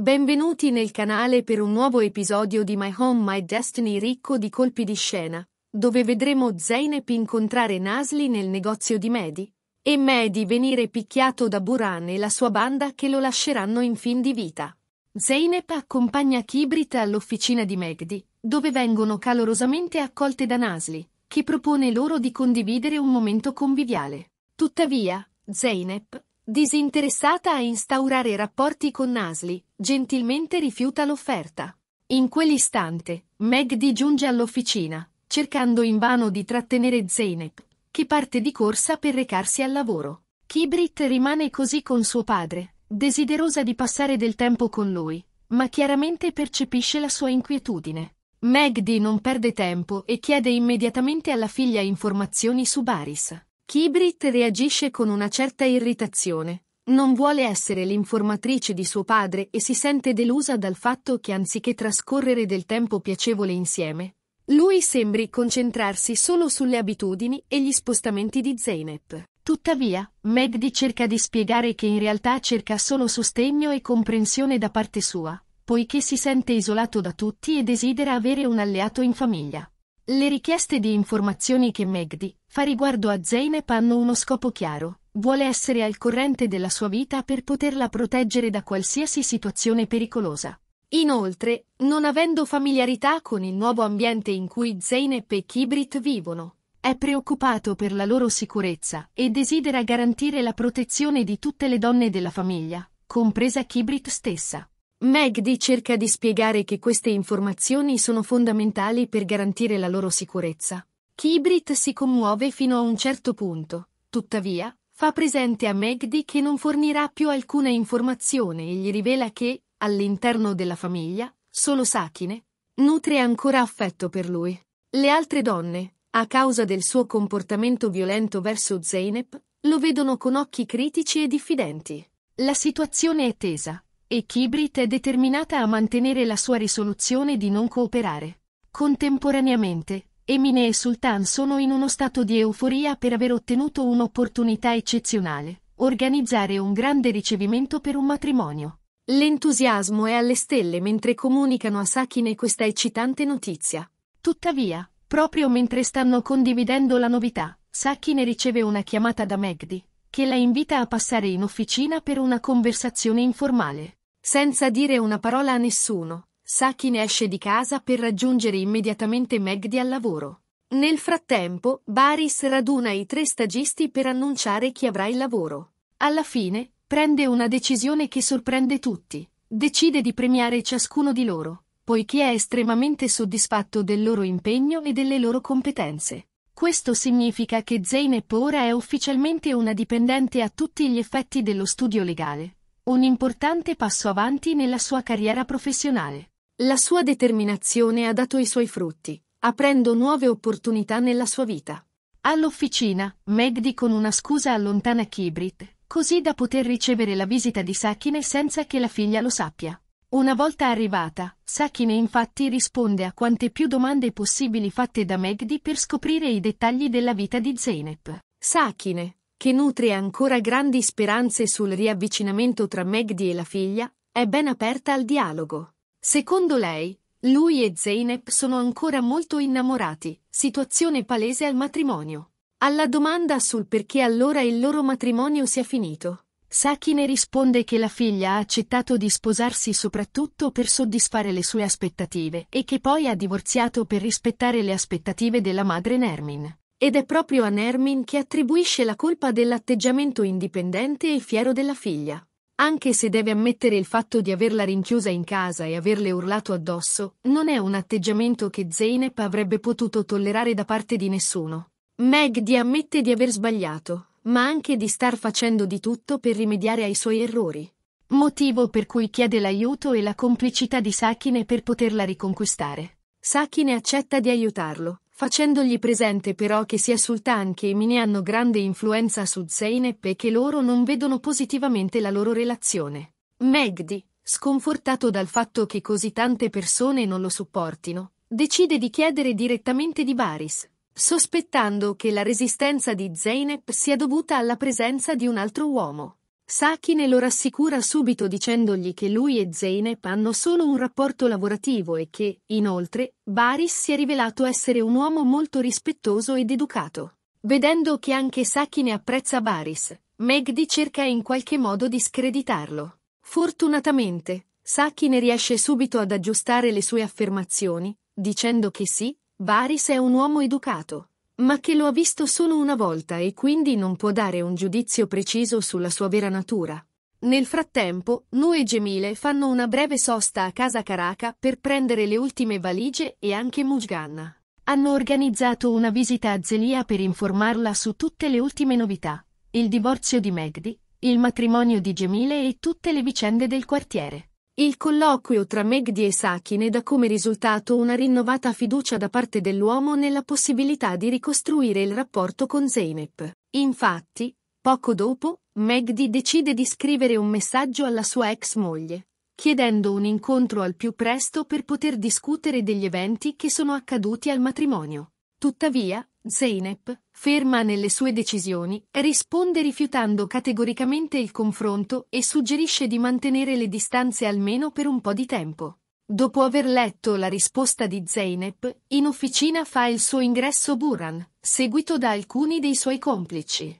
Benvenuti nel canale per un nuovo episodio di My Home My Destiny ricco di colpi di scena, dove vedremo Zeynep incontrare Nasli nel negozio di Mehdi, e Mehdi venire picchiato da Buran e la sua banda che lo lasceranno in fin di vita. Zeynep accompagna Kibrit all'officina di Megdi, dove vengono calorosamente accolte da Nasli, che propone loro di condividere un momento conviviale. Tuttavia, Zeynep, Disinteressata a instaurare rapporti con Nasli, gentilmente rifiuta l'offerta. In quell'istante, Magdi giunge all'officina, cercando invano di trattenere Zeynep, che parte di corsa per recarsi al lavoro. Kibrit rimane così con suo padre, desiderosa di passare del tempo con lui, ma chiaramente percepisce la sua inquietudine. Magdi non perde tempo e chiede immediatamente alla figlia informazioni su Baris. Kibrit reagisce con una certa irritazione. Non vuole essere l'informatrice di suo padre e si sente delusa dal fatto che anziché trascorrere del tempo piacevole insieme, lui sembri concentrarsi solo sulle abitudini e gli spostamenti di Zeynep. Tuttavia, Magdi cerca di spiegare che in realtà cerca solo sostegno e comprensione da parte sua, poiché si sente isolato da tutti e desidera avere un alleato in famiglia. Le richieste di informazioni che Megdi fa riguardo a Zeynep hanno uno scopo chiaro. Vuole essere al corrente della sua vita per poterla proteggere da qualsiasi situazione pericolosa. Inoltre, non avendo familiarità con il nuovo ambiente in cui Zeynep e Kibrit vivono, è preoccupato per la loro sicurezza e desidera garantire la protezione di tutte le donne della famiglia, compresa Kibrit stessa. Magdi cerca di spiegare che queste informazioni sono fondamentali per garantire la loro sicurezza. Kibrit si commuove fino a un certo punto, tuttavia, fa presente a Magdi che non fornirà più alcuna informazione e gli rivela che, all'interno della famiglia, solo Sakine nutre ancora affetto per lui. Le altre donne, a causa del suo comportamento violento verso Zeynep, lo vedono con occhi critici e diffidenti. La situazione è tesa e Kibrit è determinata a mantenere la sua risoluzione di non cooperare. Contemporaneamente, Emine e Sultan sono in uno stato di euforia per aver ottenuto un'opportunità eccezionale, organizzare un grande ricevimento per un matrimonio. L'entusiasmo è alle stelle mentre comunicano a Sakine questa eccitante notizia. Tuttavia, proprio mentre stanno condividendo la novità, Sakine riceve una chiamata da Magdi, che la invita a passare in officina per una conversazione informale. Senza dire una parola a nessuno, Saki ne esce di casa per raggiungere immediatamente Megdi al lavoro. Nel frattempo, Baris raduna i tre stagisti per annunciare chi avrà il lavoro. Alla fine, prende una decisione che sorprende tutti. Decide di premiare ciascuno di loro, poiché è estremamente soddisfatto del loro impegno e delle loro competenze. Questo significa che Zeynep ora è ufficialmente una dipendente a tutti gli effetti dello studio legale un importante passo avanti nella sua carriera professionale. La sua determinazione ha dato i suoi frutti, aprendo nuove opportunità nella sua vita. All'officina, Megdi con una scusa allontana Kibrit, così da poter ricevere la visita di Sakine senza che la figlia lo sappia. Una volta arrivata, Sakine infatti risponde a quante più domande possibili fatte da Megdi per scoprire i dettagli della vita di Zeynep. Sakine, che nutre ancora grandi speranze sul riavvicinamento tra Megdi e la figlia, è ben aperta al dialogo. Secondo lei, lui e Zeynep sono ancora molto innamorati, situazione palese al matrimonio. Alla domanda sul perché allora il loro matrimonio sia finito, Sakine risponde che la figlia ha accettato di sposarsi soprattutto per soddisfare le sue aspettative e che poi ha divorziato per rispettare le aspettative della madre Nermin. Ed è proprio a Nermin che attribuisce la colpa dell'atteggiamento indipendente e fiero della figlia. Anche se deve ammettere il fatto di averla rinchiusa in casa e averle urlato addosso, non è un atteggiamento che Zeynep avrebbe potuto tollerare da parte di nessuno. Magdi ammette di aver sbagliato, ma anche di star facendo di tutto per rimediare ai suoi errori. Motivo per cui chiede l'aiuto e la complicità di Sakine per poterla riconquistare. Sakine accetta di aiutarlo, facendogli presente però che sia Sultan che Emine hanno grande influenza su Zeynep e che loro non vedono positivamente la loro relazione. Megdi, sconfortato dal fatto che così tante persone non lo supportino, decide di chiedere direttamente di Baris, sospettando che la resistenza di Zeynep sia dovuta alla presenza di un altro uomo. Sakine lo rassicura subito dicendogli che lui e Zeynep hanno solo un rapporto lavorativo e che, inoltre, Baris si è rivelato essere un uomo molto rispettoso ed educato. Vedendo che anche Sakine apprezza Baris, Megdi cerca in qualche modo di screditarlo. Fortunatamente, Sakine riesce subito ad aggiustare le sue affermazioni, dicendo che sì, Baris è un uomo educato, ma che lo ha visto solo una volta e quindi non può dare un giudizio preciso sulla sua vera natura. Nel frattempo, Nu e Gemile fanno una breve sosta a casa Caraca per prendere le ultime valigie e anche Mujganna. Hanno organizzato una visita a Zelia per informarla su tutte le ultime novità, il divorzio di Megdi, il matrimonio di Gemile e tutte le vicende del quartiere. Il colloquio tra Megdi e Sakine dà come risultato una rinnovata fiducia da parte dell'uomo nella possibilità di ricostruire il rapporto con Zeynep. Infatti, poco dopo, Megdi decide di scrivere un messaggio alla sua ex moglie, chiedendo un incontro al più presto per poter discutere degli eventi che sono accaduti al matrimonio. Tuttavia, Zeynep, ferma nelle sue decisioni, risponde rifiutando categoricamente il confronto e suggerisce di mantenere le distanze almeno per un po' di tempo. Dopo aver letto la risposta di Zeynep, in officina fa il suo ingresso Buran, seguito da alcuni dei suoi complici.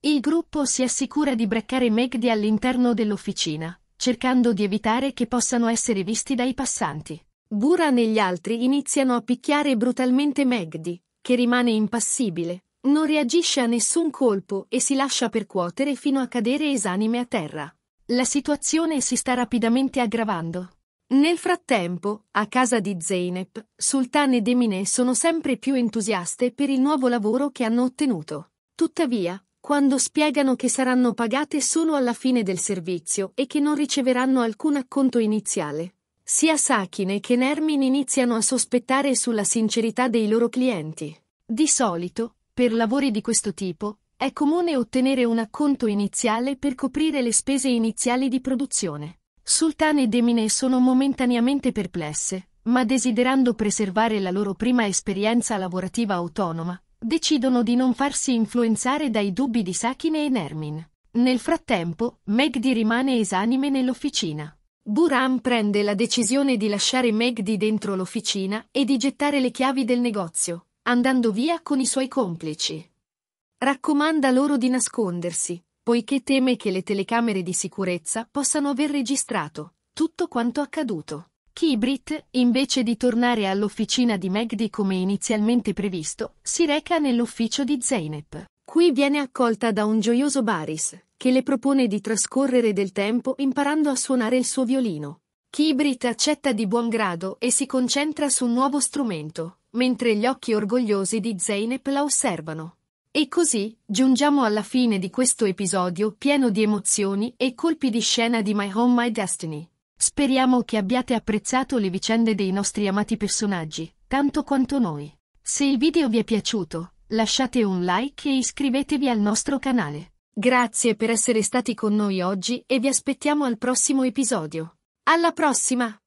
Il gruppo si assicura di braccare Megdi all'interno dell'officina, cercando di evitare che possano essere visti dai passanti. Buran e gli altri iniziano a picchiare brutalmente Megdi, che rimane impassibile, non reagisce a nessun colpo e si lascia percuotere fino a cadere esanime a terra. La situazione si sta rapidamente aggravando. Nel frattempo, a casa di Zeynep, Sultan ed Emine sono sempre più entusiaste per il nuovo lavoro che hanno ottenuto. Tuttavia, quando spiegano che saranno pagate solo alla fine del servizio e che non riceveranno alcun acconto iniziale, sia Sakine che Nermin iniziano a sospettare sulla sincerità dei loro clienti. Di solito, per lavori di questo tipo, è comune ottenere un acconto iniziale per coprire le spese iniziali di produzione. Sultan e Demine sono momentaneamente perplesse, ma desiderando preservare la loro prima esperienza lavorativa autonoma, decidono di non farsi influenzare dai dubbi di Sakine e Nermin. Nel frattempo, Megdi rimane esanime nell'officina. Buran prende la decisione di lasciare Megdi dentro l'officina e di gettare le chiavi del negozio, andando via con i suoi complici. Raccomanda loro di nascondersi, poiché teme che le telecamere di sicurezza possano aver registrato tutto quanto accaduto. Kibrit, invece di tornare all'officina di Megdi come inizialmente previsto, si reca nell'ufficio di Zeynep. Qui viene accolta da un gioioso Baris, che le propone di trascorrere del tempo imparando a suonare il suo violino. Kibrit accetta di buon grado e si concentra su un nuovo strumento, mentre gli occhi orgogliosi di Zeynep la osservano. E così giungiamo alla fine di questo episodio pieno di emozioni e colpi di scena di My Home My Destiny. Speriamo che abbiate apprezzato le vicende dei nostri amati personaggi, tanto quanto noi. Se il video vi è piaciuto, lasciate un like e iscrivetevi al nostro canale. Grazie per essere stati con noi oggi e vi aspettiamo al prossimo episodio. Alla prossima!